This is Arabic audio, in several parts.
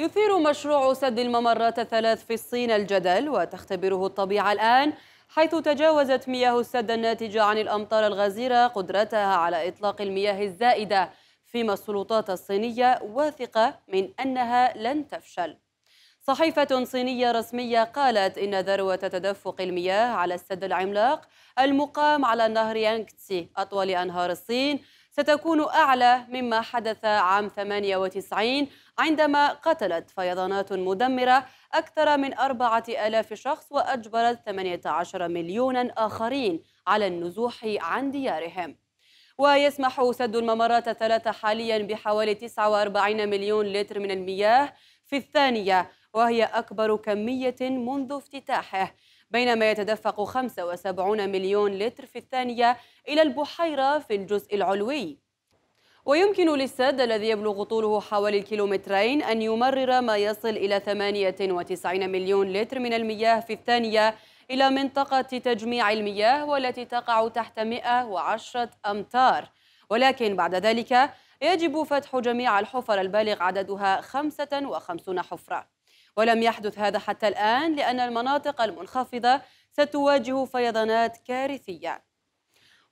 يثير مشروع سد الممرات الثلاث في الصين الجدل وتختبره الطبيعة الآن حيث تجاوزت مياه السد الناتجة عن الأمطار الغزيرة قدرتها على إطلاق المياه الزائدة فيما السلطات الصينية واثقة من أنها لن تفشل صحيفة صينية رسمية قالت إن ذروة تدفق المياه على السد العملاق المقام على نهر يانكتسي أطول أنهار الصين ستكون أعلى مما حدث عام 98 عندما قتلت فيضانات مدمرة أكثر من أربعة آلاف شخص وأجبرت 18 مليونا آخرين على النزوح عن ديارهم ويسمح سد الممرات الثلاثة حاليا بحوالي 49 مليون لتر من المياه في الثانية وهي أكبر كمية منذ افتتاحه بينما يتدفق 75 مليون لتر في الثانية إلى البحيرة في الجزء العلوي ويمكن للسد الذي يبلغ طوله حوالي الكيلومترين أن يمرر ما يصل إلى 98 مليون لتر من المياه في الثانية إلى منطقة تجميع المياه والتي تقع تحت 110 أمتار ولكن بعد ذلك يجب فتح جميع الحفر البالغ عددها 55 حفرة ولم يحدث هذا حتى الآن لأن المناطق المنخفضة ستواجه فيضانات كارثية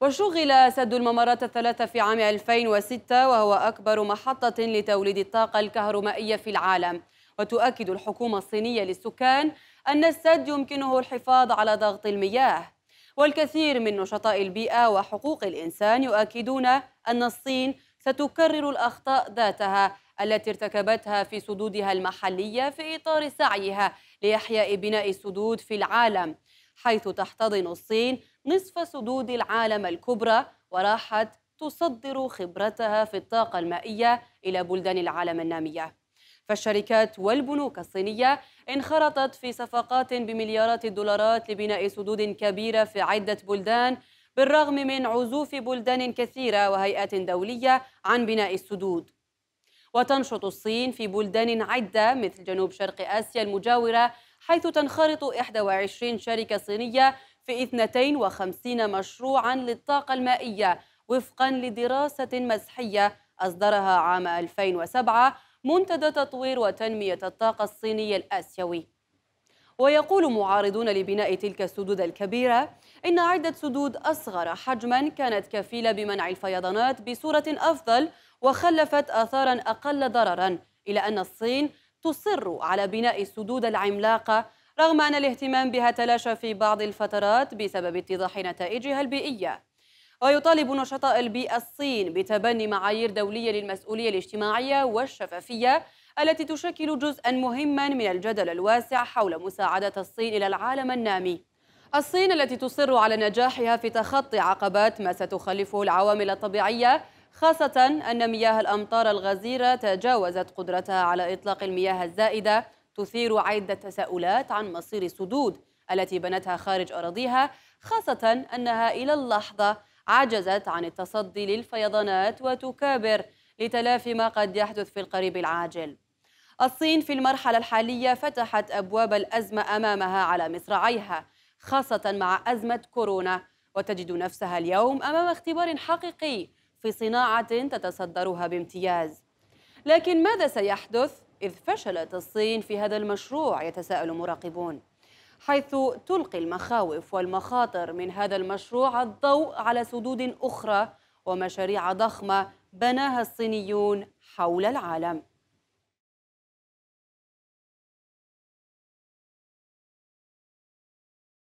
وشغل سد الممرات الثلاثة في عام 2006 وهو أكبر محطة لتوليد الطاقة الكهرومائية في العالم وتؤكد الحكومة الصينية للسكان أن السد يمكنه الحفاظ على ضغط المياه والكثير من نشطاء البيئة وحقوق الإنسان يؤكدون أن الصين ستكرر الأخطاء ذاتها التي ارتكبتها في سدودها المحلية في إطار سعيها لإحياء بناء السدود في العالم حيث تحتضن الصين نصف سدود العالم الكبرى وراحت تصدر خبرتها في الطاقة المائية إلى بلدان العالم النامية فالشركات والبنوك الصينية انخرطت في صفقات بمليارات الدولارات لبناء سدود كبيرة في عدة بلدان بالرغم من عزوف بلدان كثيرة وهيئات دولية عن بناء السدود وتنشط الصين في بلدان عدة مثل جنوب شرق آسيا المجاورة حيث تنخرط 21 شركة صينية في 52 مشروعا للطاقة المائية وفقا لدراسة مسحية أصدرها عام 2007 منتدى تطوير وتنمية الطاقة الصينية الآسيوي ويقول معارضون لبناء تلك السدود الكبيرة إن عدة سدود أصغر حجما كانت كفيلة بمنع الفيضانات بصورة أفضل وخلفت آثارا أقل ضررا إلى أن الصين تصر على بناء السدود العملاقة رغم أن الاهتمام بها تلاشى في بعض الفترات بسبب اتضاح نتائجها البيئية ويطالب نشطاء البيئة الصين بتبني معايير دولية للمسؤولية الاجتماعية والشفافية التي تشكل جزءا مهما من الجدل الواسع حول مساعدة الصين إلى العالم النامي الصين التي تصر على نجاحها في تخطي عقبات ما ستخلفه العوامل الطبيعية خاصة أن مياه الأمطار الغزيرة تجاوزت قدرتها على إطلاق المياه الزائدة تثير عدة تساؤلات عن مصير السدود التي بنتها خارج أراضيها خاصة أنها إلى اللحظة عجزت عن التصدي للفيضانات وتكابر لتلافي ما قد يحدث في القريب العاجل الصين في المرحلة الحالية فتحت أبواب الأزمة أمامها على مصراعيها خاصة مع أزمة كورونا وتجد نفسها اليوم أمام اختبار حقيقي في صناعة تتصدرها بامتياز لكن ماذا سيحدث إذ فشلت الصين في هذا المشروع يتساءل مراقبون حيث تلقي المخاوف والمخاطر من هذا المشروع الضوء على سدود أخرى ومشاريع ضخمة بناها الصينيون حول العالم